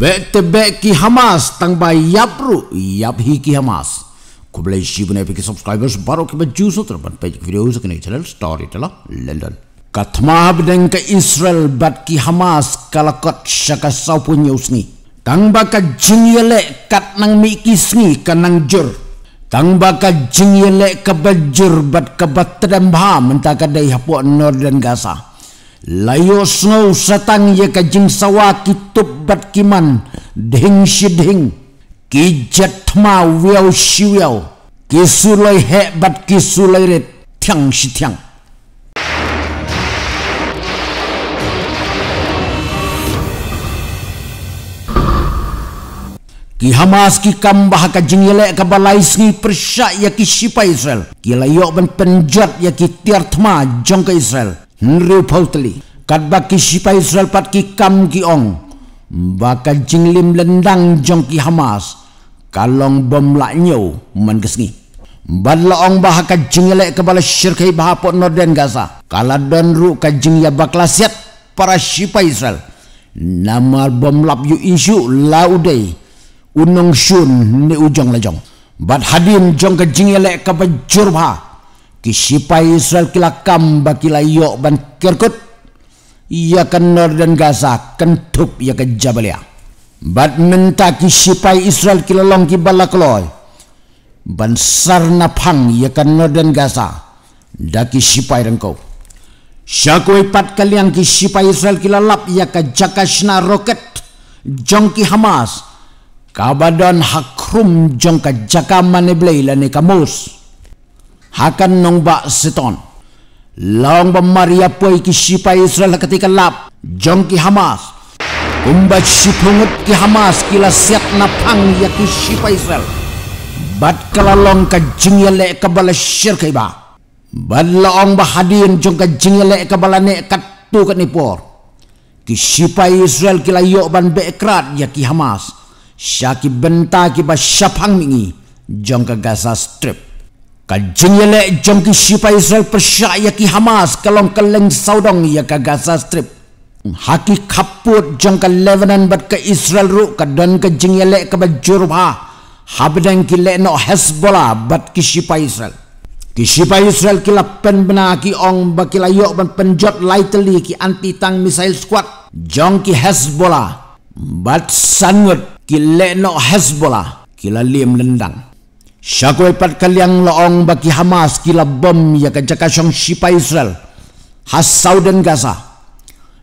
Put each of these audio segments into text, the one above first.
back to back ki Hamas tang ba yap ru yap hi ki Hamas ko bla ji bune pe subscribers baro ke baju so tar ban page video so ke channel story tala london kathma abdeng ke israel bat ki Hamas kalakot shaka sau pun yus ni tang ba ka jingyele kat nang mi ki sni kanang jur tang ba ka jingyele ka bajur bat ka batrem ba ha, mentaka dai hapo nor dan layos no satang ye kajing sawa kitub bat kiman ding si ding ki jet ma wiao si wiao ki sulai he bat ki sulai re thang si thang ki hamas ki kambah ka jingle ka balai sri persya ya ki sipai israel ki layo ban penjat ya ki tiartma jong ka israel nrupoltli katbaki sipai sralpat ki kam ki ong bakan jinglim lendang jong ki hamas kalong bom la nyau man kesngi badla ong bah ka jingle ke bala syirkai bahapo norden gaza kala don ru ka jing ya baklasiat para sipai israel nama bom lap yu isu laudei unong shun ni ujong lajong bad hadin jong ka jingle ke bajur bah Kisipai Israel kilakam bakila yok ban kirkut. Ia ke kan Nor dan Gaza, kentup ia ke Jabalia. Bat menta kisipai Israel kilalong kibala keloy. Ban sarna pang ia ke kan Nor dan Gaza. Da kisipai rengkau. Syakwe pat kalian kisipai Israel kila lap ia ke Jakashna Roket. Jongki Hamas. Kabadon hakrum jongka Jakamane Blay lani kamus. Kamus hakan nong ba seton long ba maria poi ki sipai israel ketika lap jong ki hamas umba sipungut ki hamas kila siat na pang ya ki sipai israel bat kala long ka jingyele ka bala syir kai ba bat la ong ba hadin jong ka jingyele ka bala ne kat tu kat nipor ki sipai israel kila yok ban bekrat ya ki hamas syaki benta ki ba sapang mingi jong ka gasa strip kan jenyelek jongki siapa Israel persyak ya ki Hamas kalong keleng saudong ya ke Gaza Strip hmm, haki kaput jongka Lebanon bat ke Israel ru ke dan ke jenyelek ke berjurba habidan ki no Hezbollah bat ki siapa Israel ki siapa Israel ki lapen bena ki ong bakila yok ban penjot lightly ki anti-tank missile squad jongki Hezbollah bat sanut ki no Hezbollah ki la liam lendang Syakwe pat kaliang loong baki Hamas kila bom ya kajaka syong sipa Israel Hasau dan Gaza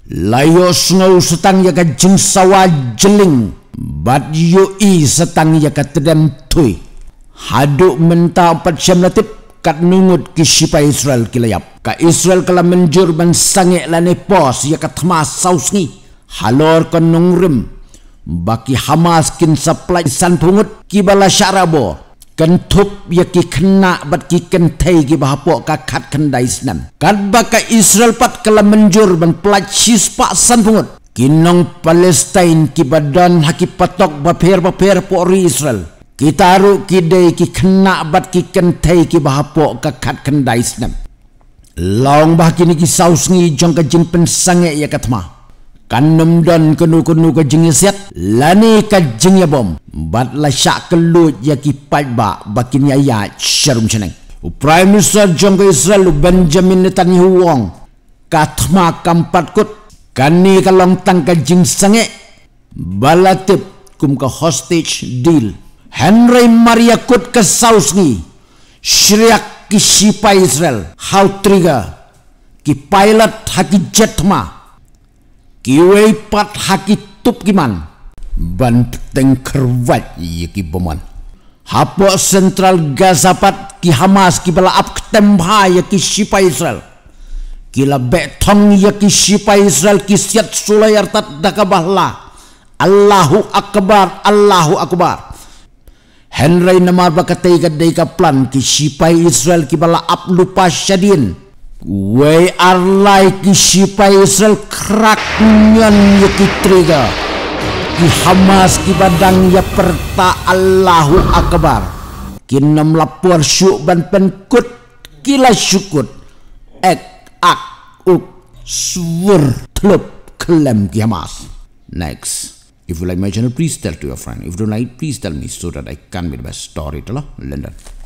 Layo sungau setang ya kajeng sawa jeling Bat yu i setang ya katedem tui Haduk menta opat syam latip kat nungut ki shi'pa Israel kila yap Ka Israel kala menjur ban sangik lani pos ya kat Hamas saus ni Halor kon nungrim Baki Hamas kin supply san pungut kibala syarabo กันทุบยากิขณะบัดกิกันไทยกิบาปวกกะขัดขันไดสนั้นกันบักะอิสราเอลปัดกละมันจุรบันปลัดชิสปะสันพงุดกินองปาเลสไตน์กิบาดอนฮักกิปะตอกบะเพร์บะเพร์ปวกรีอิสราเอลกิตารุกิเดกิขณะบัดกิกันไทยกิบาปวกกะขัดขันไดสนั้นลองบักกินิกิสาวสงีจงกะจินเป็นสังเอยกัตมา kanam don kenu kenu ke jengi set lani ka jengi bom bat la syak kelut ya ki pat ba bakin ya ya syarum cheneng u prime minister jongo israel u benjamin netanyahu wong katma kampat kut kani kalong tang ka jing sange balatip kum ka hostage deal henry maria kut ke saus ni syriak ki sipai israel how trigger ki pilot haki jetma kiwei pat haki tup giman ban peteng kerwat iki boman Hapok sentral gaza pat ki hamas ki bala ap ketemba ya ki sipa israel ki la betong ya ki sipa israel ki siat sulayar dakabah lah. allahu akbar allahu akbar Henry nama bakatai gadai ka plan ki sipai Israel ki bala ap lupa syadin Wei arlai ki sipai isel krak nyan yuki triga. hamas ki badang ya perta Allahu akbar. Ki nam lapor syuk ban penkut kila syukut. Ek ak uk swur klub klem ki hamas. Next. If you like my channel, please tell to your friend. If you don't like, please tell me so that I can be the best storyteller. Lendan.